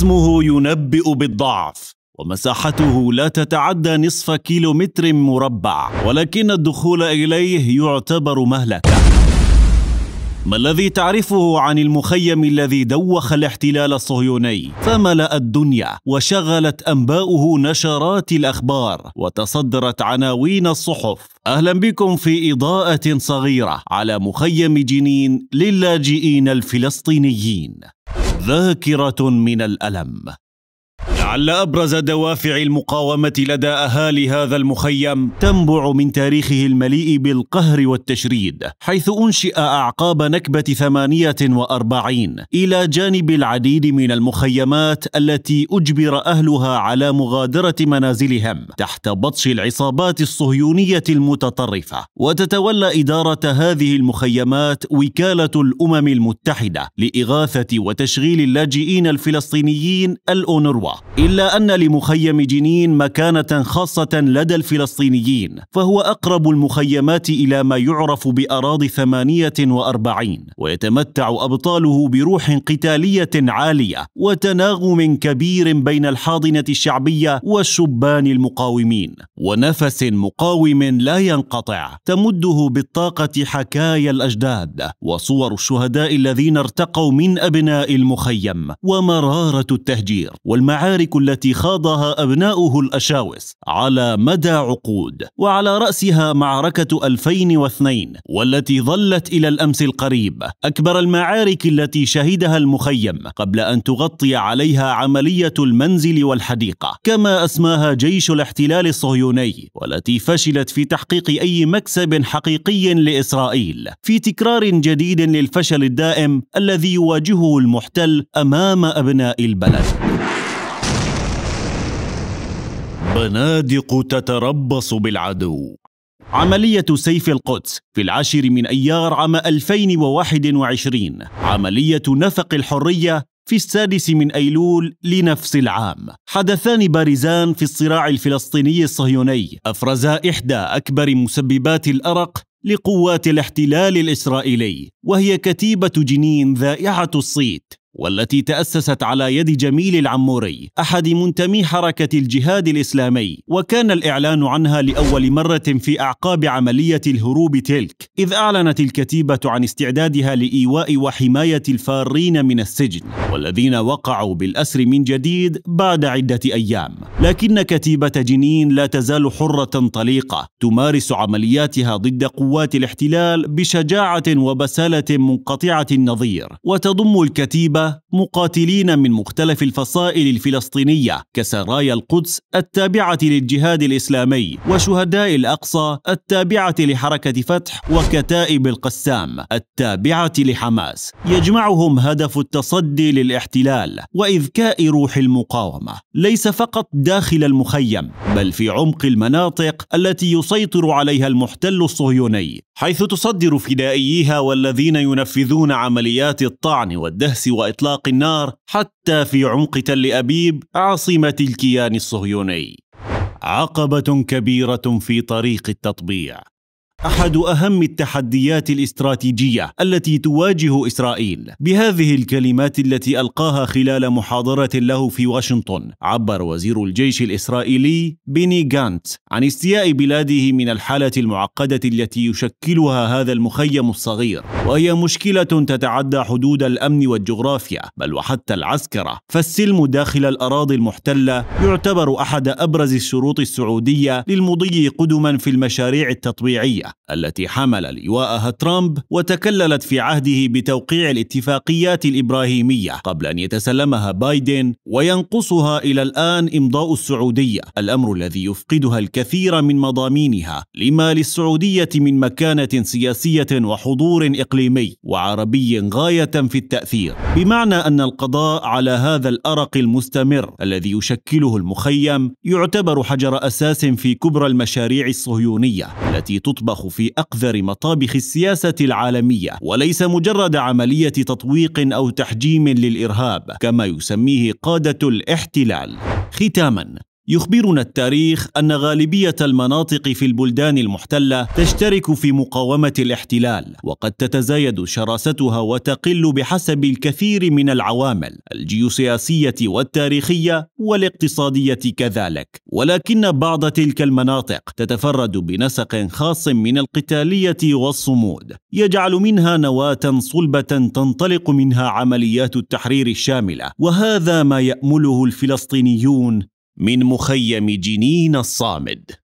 جسمه ينبئ بالضعف ومساحته لا تتعدى نصف كيلومتر مربع ولكن الدخول إليه يعتبر مهلكة ما الذي تعرفه عن المخيم الذي دوخ الاحتلال الصهيوني فملأ الدنيا وشغلت أنباؤه نشرات الأخبار وتصدرت عناوين الصحف أهلا بكم في إضاءة صغيرة على مخيم جنين للاجئين الفلسطينيين ذاكرة من الألم لعل ابرز دوافع المقاومه لدى اهالي هذا المخيم تنبع من تاريخه المليء بالقهر والتشريد حيث انشئ اعقاب نكبه 48 الى جانب العديد من المخيمات التي اجبر اهلها على مغادره منازلهم تحت بطش العصابات الصهيونيه المتطرفه وتتولى اداره هذه المخيمات وكاله الامم المتحده لاغاثه وتشغيل اللاجئين الفلسطينيين الاونروا إلا أن لمخيم جنين مكانة خاصة لدى الفلسطينيين فهو أقرب المخيمات إلى ما يعرف بأراضي 48 ويتمتع أبطاله بروح قتالية عالية وتناغم كبير بين الحاضنة الشعبية والشبان المقاومين ونفس مقاوم لا ينقطع تمده بالطاقة حكايا الأجداد وصور الشهداء الذين ارتقوا من أبناء المخيم ومرارة التهجير والمعارك المعارك التي خاضها أبناؤه الأشاوس على مدى عقود وعلى رأسها معركة 2002 والتي ظلت إلى الأمس القريب أكبر المعارك التي شهدها المخيم قبل أن تغطي عليها عملية المنزل والحديقة كما أسماها جيش الاحتلال الصهيوني والتي فشلت في تحقيق أي مكسب حقيقي لإسرائيل في تكرار جديد للفشل الدائم الذي يواجهه المحتل أمام أبناء البلد بنادق تتربص بالعدو عملية سيف القدس في العاشر من أيار عام 2021 عملية نفق الحرية في السادس من أيلول لنفس العام حدثان بارزان في الصراع الفلسطيني الصهيوني أفرزا إحدى أكبر مسببات الأرق لقوات الاحتلال الإسرائيلي وهي كتيبة جنين ذائعة الصيت والتي تأسست على يد جميل العموري أحد منتمي حركة الجهاد الإسلامي وكان الإعلان عنها لأول مرة في أعقاب عملية الهروب تلك إذ أعلنت الكتيبة عن استعدادها لإيواء وحماية الفارين من السجن والذين وقعوا بالأسر من جديد بعد عدة أيام لكن كتيبة جنين لا تزال حرة طليقة تمارس عملياتها ضد قوات الاحتلال بشجاعة وبسالة منقطعة النظير وتضم الكتيبة مقاتلين من مختلف الفصائل الفلسطينية كسرايا القدس التابعة للجهاد الإسلامي وشهداء الأقصى التابعة لحركة فتح وكتائب القسام التابعة لحماس يجمعهم هدف التصدي للاحتلال وإذكاء روح المقاومة ليس فقط داخل المخيم بل في عمق المناطق التي يسيطر عليها المحتل الصهيوني حيث تصدر فدائيها والذين ينفذون عمليات الطعن والدهس وإسلام واطلاق النار حتى في عمق تل ابيب عاصمه الكيان الصهيوني عقبه كبيره في طريق التطبيع احد اهم التحديات الاستراتيجيه التي تواجه اسرائيل بهذه الكلمات التي القاها خلال محاضره له في واشنطن عبر وزير الجيش الاسرائيلي بيني غانت عن استياء بلاده من الحاله المعقده التي يشكلها هذا المخيم الصغير وهي مشكله تتعدى حدود الامن والجغرافيا بل وحتى العسكره فالسلم داخل الاراضي المحتله يعتبر احد ابرز الشروط السعوديه للمضي قدما في المشاريع التطبيعيه التي حمل لواءها ترامب وتكللت في عهده بتوقيع الاتفاقيات الإبراهيمية قبل أن يتسلمها بايدن وينقصها إلى الآن إمضاء السعودية الأمر الذي يفقدها الكثير من مضامينها لما للسعودية من مكانة سياسية وحضور إقليمي وعربي غاية في التأثير بمعنى أن القضاء على هذا الأرق المستمر الذي يشكله المخيم يعتبر حجر أساس في كبرى المشاريع الصهيونية التي تطبخ في أقذر مطابخ السياسة العالمية وليس مجرد عملية تطويق أو تحجيم للإرهاب كما يسميه قادة الاحتلال ختاما يخبرنا التاريخ أن غالبية المناطق في البلدان المحتلة تشترك في مقاومة الاحتلال وقد تتزايد شراستها وتقل بحسب الكثير من العوامل الجيوسياسية والتاريخية والاقتصادية كذلك ولكن بعض تلك المناطق تتفرد بنسق خاص من القتالية والصمود يجعل منها نواة صلبة تنطلق منها عمليات التحرير الشاملة وهذا ما يأمله الفلسطينيون من مخيم جنين الصامد